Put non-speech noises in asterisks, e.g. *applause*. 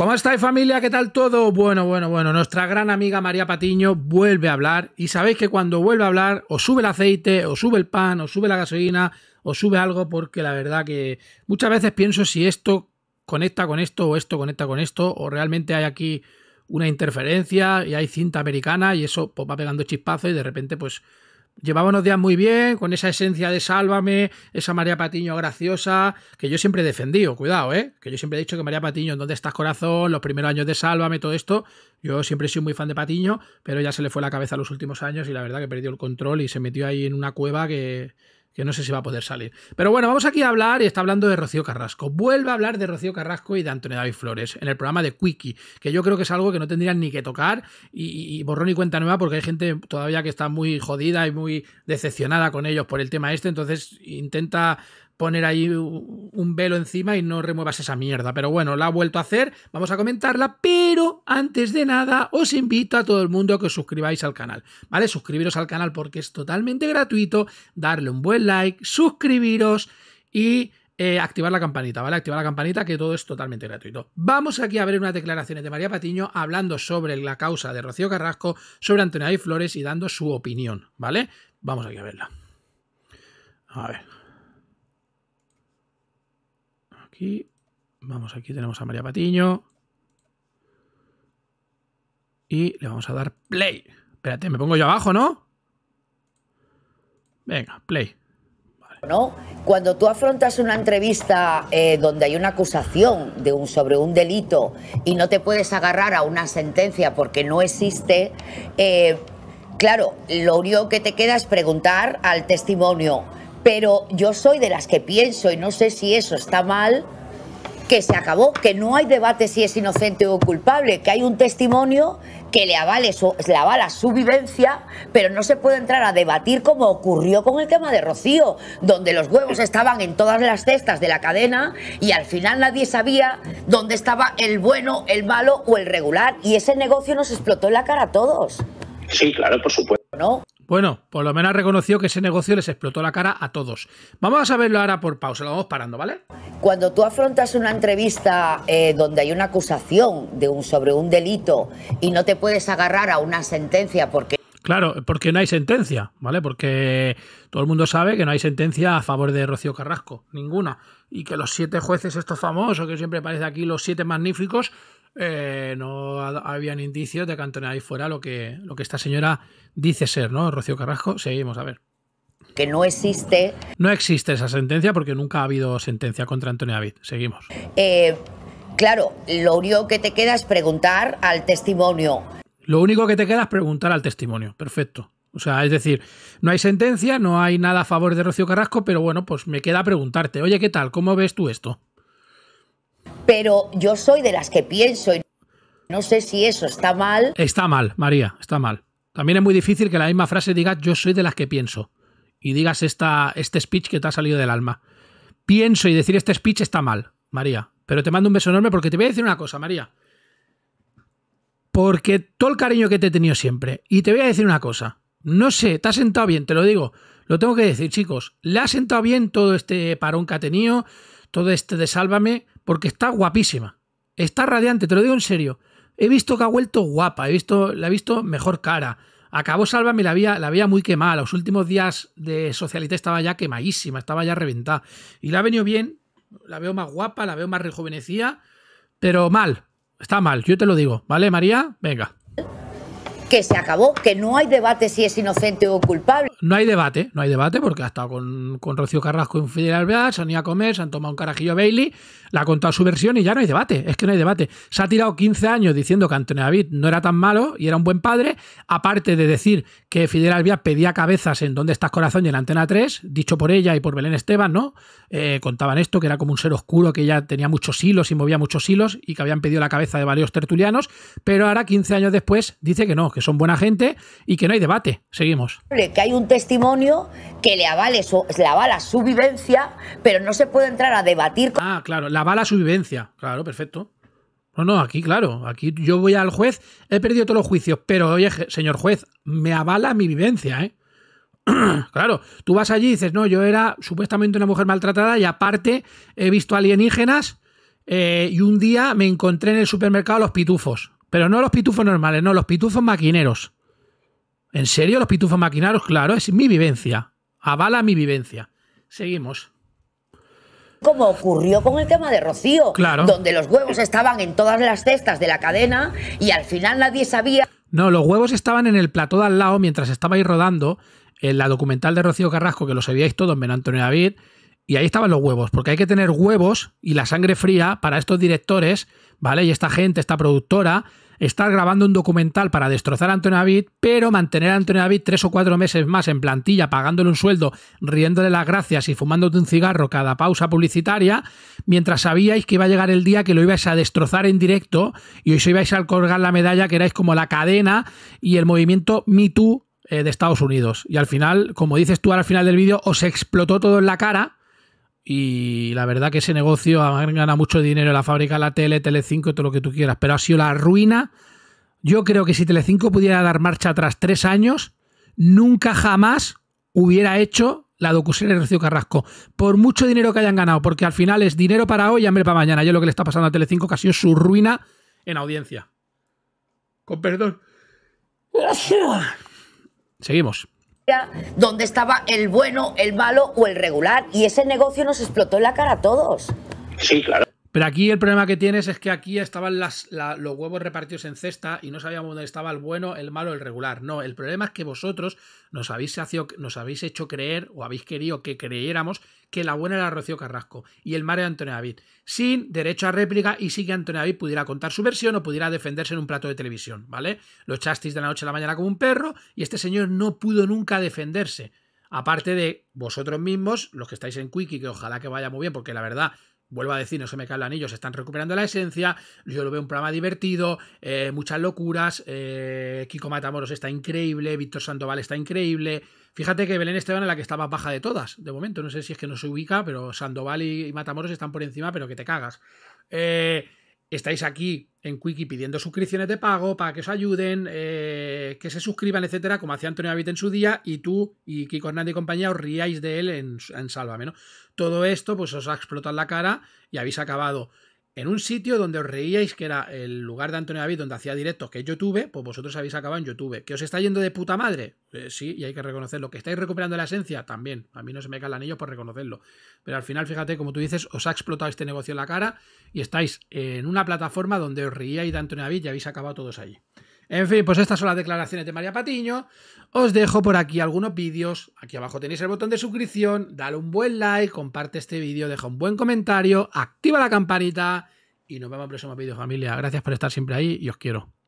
¿Cómo estáis familia? ¿Qué tal todo? Bueno, bueno, bueno, nuestra gran amiga María Patiño vuelve a hablar y sabéis que cuando vuelve a hablar os sube el aceite, o sube el pan, o sube la gasolina, o sube algo porque la verdad que muchas veces pienso si esto conecta con esto o esto conecta con esto o realmente hay aquí una interferencia y hay cinta americana y eso pues, va pegando chispazo y de repente pues llevaba unos días muy bien, con esa esencia de Sálvame, esa María Patiño graciosa, que yo siempre he defendido, cuidado, ¿eh? Que yo siempre he dicho que María Patiño, ¿dónde estás corazón? Los primeros años de Sálvame, todo esto. Yo siempre he sido muy fan de Patiño, pero ya se le fue la cabeza los últimos años y la verdad que perdió el control y se metió ahí en una cueva que, que no sé si va a poder salir. Pero bueno, vamos aquí a hablar y está hablando de Rocío Carrasco. Vuelve a hablar de Rocío Carrasco y de Antonio David Flores en el programa de Quickie, que yo creo que es algo que no tendrían ni que tocar y, y borrón y cuenta nueva porque hay gente todavía que está muy jodida y muy decepcionada con ellos por el tema este, entonces intenta poner ahí un velo encima y no remuevas esa mierda. Pero bueno, la ha vuelto a hacer, vamos a comentarla, pero antes de nada os invito a todo el mundo a que os suscribáis al canal, ¿vale? Suscribiros al canal porque es totalmente gratuito, darle un buen like, suscribiros y... Eh, activar la campanita, ¿vale? Activar la campanita que todo es totalmente gratuito. Vamos aquí a ver unas declaraciones de María Patiño hablando sobre la causa de Rocío Carrasco, sobre Antonio y Flores y dando su opinión, ¿vale? Vamos aquí a verla. A ver y Vamos, aquí tenemos a María Patiño. Y le vamos a dar play. Espérate, me pongo yo abajo, ¿no? Venga, play. No, cuando tú afrontas una entrevista eh, donde hay una acusación de un, sobre un delito y no te puedes agarrar a una sentencia porque no existe, eh, claro, lo único que te queda es preguntar al testimonio pero yo soy de las que pienso, y no sé si eso está mal, que se acabó, que no hay debate si es inocente o culpable, que hay un testimonio que le, avale su, avala su vivencia, pero no se puede entrar a debatir como ocurrió con el tema de Rocío, donde los huevos estaban en todas las cestas de la cadena y al final nadie sabía dónde estaba el bueno, el malo o el regular. Y ese negocio nos explotó en la cara a todos. Sí, claro, por supuesto. ¿No? Bueno, por lo menos reconoció que ese negocio les explotó la cara a todos. Vamos a verlo ahora por pausa, lo vamos parando, ¿vale? Cuando tú afrontas una entrevista eh, donde hay una acusación de un, sobre un delito y no te puedes agarrar a una sentencia porque... Claro, porque no hay sentencia, ¿vale? Porque todo el mundo sabe que no hay sentencia a favor de Rocío Carrasco, ninguna. Y que los siete jueces, estos famosos, que siempre parecen aquí los siete magníficos, eh, no habían indicios de que Antonio David fuera lo que, lo que esta señora dice ser, ¿no? Rocío Carrasco, seguimos a ver. Que no existe. No existe esa sentencia porque nunca ha habido sentencia contra Antonio David. Seguimos. Eh, claro, lo único que te queda es preguntar al testimonio. Lo único que te queda es preguntar al testimonio. Perfecto. O sea, es decir, no hay sentencia, no hay nada a favor de Rocío Carrasco, pero bueno, pues me queda preguntarte, oye, ¿qué tal? ¿Cómo ves tú esto? pero yo soy de las que pienso y no sé si eso está mal. Está mal, María, está mal. También es muy difícil que la misma frase diga yo soy de las que pienso y digas esta, este speech que te ha salido del alma. Pienso y decir este speech está mal, María. Pero te mando un beso enorme porque te voy a decir una cosa, María. Porque todo el cariño que te he tenido siempre. Y te voy a decir una cosa. No sé, te has sentado bien, te lo digo. Lo tengo que decir, chicos. Le ha sentado bien todo este parón que ha tenido, todo este de sálvame, porque está guapísima. Está radiante, te lo digo en serio. He visto que ha vuelto guapa, he visto, la he visto mejor cara. Acabó Sálvame, la había, la había muy quemada. Los últimos días de Socialite estaba ya quemadísima, estaba ya reventada. Y la ha venido bien, la veo más guapa, la veo más rejuvenecida, pero mal. Está mal, yo te lo digo, ¿vale, María? Venga que se acabó, que no hay debate si es inocente o culpable. No hay debate, no hay debate, porque ha estado con, con Rocío Carrasco en Fidel Alvear, se han ido a comer, se han tomado un carajillo Bailey, la ha contado su versión y ya no hay debate, es que no hay debate. Se ha tirado 15 años diciendo que Antonio David no era tan malo y era un buen padre, aparte de decir que Fidel Alvear pedía cabezas en Dónde estás corazón y en Antena 3, dicho por ella y por Belén Esteban, ¿no? Eh, contaban esto, que era como un ser oscuro, que ya tenía muchos hilos y movía muchos hilos y que habían pedido la cabeza de varios tertulianos, pero ahora 15 años después dice que no, que son buena gente y que no hay debate. Seguimos. Que hay un testimonio que le, avale su, avala su vivencia, pero no se puede entrar a debatir. Con... Ah, claro, la avala su vivencia. Claro, perfecto. No, no, aquí, claro, aquí yo voy al juez, he perdido todos los juicios, pero oye, señor juez, me avala mi vivencia, ¿eh? *clears throat* claro, tú vas allí y dices, no, yo era supuestamente una mujer maltratada y aparte he visto alienígenas eh, y un día me encontré en el supermercado los pitufos. Pero no los pitufos normales, no, los pitufos maquineros. ¿En serio los pitufos maquineros? Claro, es mi vivencia. Avala mi vivencia. Seguimos como ocurrió con el tema de Rocío, claro. donde los huevos estaban en todas las cestas de la cadena y al final nadie sabía. No, los huevos estaban en el plató de al lado mientras estabais rodando en la documental de Rocío Carrasco, que lo sabíais todos, Ben Antonio David, y ahí estaban los huevos, porque hay que tener huevos y la sangre fría para estos directores, ¿vale? Y esta gente, esta productora, estar grabando un documental para destrozar a Antonio David, pero mantener a Antonio David tres o cuatro meses más en plantilla, pagándole un sueldo, riéndole las gracias y fumándote un cigarro cada pausa publicitaria, mientras sabíais que iba a llegar el día que lo ibais a destrozar en directo y os ibais a colgar la medalla que erais como la cadena y el movimiento Me Too eh, de Estados Unidos. Y al final, como dices tú al final del vídeo, os explotó todo en la cara y la verdad que ese negocio ha ganado mucho dinero la fábrica, la tele, tele5 todo lo que tú quieras, pero ha sido la ruina. Yo creo que si tele5 pudiera dar marcha tras tres años, nunca jamás hubiera hecho la docuserie de Rocío Carrasco. Por mucho dinero que hayan ganado, porque al final es dinero para hoy y hambre para mañana. yo lo que le está pasando a Telecinco, que ha sido su ruina en audiencia. Con perdón. Seguimos donde estaba el bueno, el malo o el regular. Y ese negocio nos explotó en la cara a todos. Sí, claro. Pero aquí el problema que tienes es que aquí estaban las, los huevos repartidos en cesta y no sabíamos dónde estaba el bueno, el malo, el regular. No, el problema es que vosotros nos habéis, hecho creer o habéis querido que creyéramos que la buena era Rocío Carrasco y el malo era Antonio David, sin derecho a réplica y sin que Antonio David pudiera contar su versión o pudiera defenderse en un plato de televisión, ¿vale? Lo chastis de la noche a la mañana como un perro y este señor no pudo nunca defenderse aparte de vosotros mismos, los que estáis en Quickie, que ojalá que vaya muy bien, porque la verdad vuelvo a decir, no se me caen los anillos, están recuperando la esencia, yo lo veo un programa divertido, eh, muchas locuras, eh, Kiko Matamoros está increíble, Víctor Sandoval está increíble. Fíjate que Belén Esteban es la que está más baja de todas, de momento, no sé si es que no se ubica, pero Sandoval y, y Matamoros están por encima, pero que te cagas. Eh, estáis aquí en Quickie pidiendo suscripciones de pago para que os ayuden, eh, que se suscriban, etcétera, como hacía Antonio David en su día, y tú y Kiko Hernández y compañía os riáis de él en, en Sálvame, Todo esto, pues os ha explotado la cara y habéis acabado en un sitio donde os reíais, que era el lugar de Antonio David donde hacía directos, que es YouTube, pues vosotros habéis acabado en YouTube. ¿Que os está yendo de puta madre? Eh, sí, y hay que reconocerlo. ¿Que estáis recuperando la esencia? También. A mí no se me calan ellos por reconocerlo. Pero al final, fíjate, como tú dices, os ha explotado este negocio en la cara y estáis en una plataforma donde os reíais de Antonio David y habéis acabado todos allí. En fin, pues estas son las declaraciones de María Patiño. Os dejo por aquí algunos vídeos. Aquí abajo tenéis el botón de suscripción. Dale un buen like, comparte este vídeo, deja un buen comentario, activa la campanita y nos vemos en próximo vídeo familia. Gracias por estar siempre ahí y os quiero.